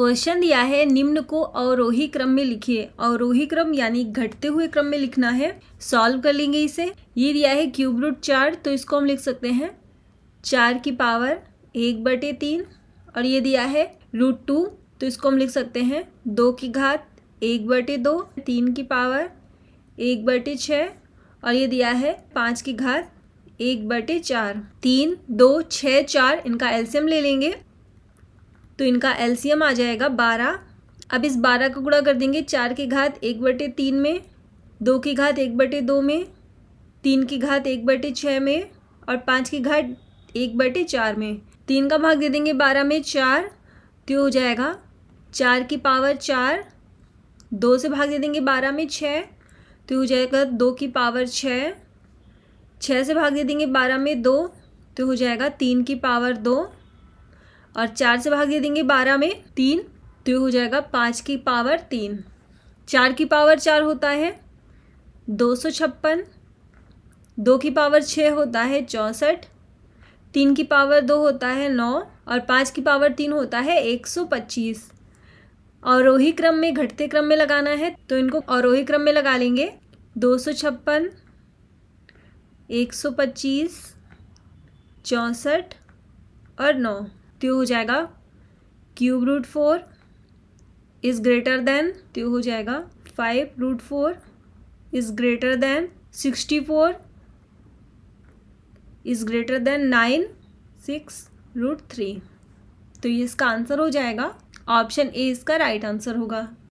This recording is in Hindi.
क्वेश्चन दिया है निम्न को अवरोही क्रम में लिखिए अवरोही क्रम यानी घटते हुए क्रम में लिखना है सॉल्व कर लेंगे इसे ये दिया है क्यूब रूट चार तो इसको हम लिख सकते हैं चार की पावर एक बटे तीन और ये दिया है रूट टू तो इसको हम लिख सकते हैं दो की घात एक बटे दो तीन की पावर एक बटे छः और ये दिया है पाँच की घात एक बटे चार तीन दो छः चार इनका एल्सियम ले लेंगे तो इनका एल्सीयम आ जाएगा बारह अब इस बारह का गुणा कर देंगे चार की घात एक बटे तीन में दो की घात एक बटे दो में तीन की घात एक बटे छः में और पाँच की घात एक बटे चार में तीन का भाग दे देंगे बारह में चार तो हो जाएगा चार की पावर चार दो से भाग दे देंगे बारह में छः तो हो जाएगा दो की पावर छः छः से भाग दे देंगे बारह में दो तो हो जाएगा तीन की पावर दो और चार से भाग दे देंगे बारह में तीन तो ये हो जाएगा पाँच की पावर तीन चार की पावर चार होता है दो सौ छप्पन दो की पावर छः होता है चौंसठ तीन की पावर दो होता है नौ और पाँच की पावर तीन होता है एक सौ पच्चीस अवरोही क्रम में घटते क्रम में लगाना है तो इनको अवरोही क्रम में लगा लेंगे दो सौ छप्पन एक सौ पच्चीस चौंसठ और नौ तो हो जाएगा cube root four is greater than तो हो जाएगा five root four is greater than sixty four is greater than nine six root three तो ये इसका आंसर हो जाएगा ऑप्शन ए इसका राइट आंसर होगा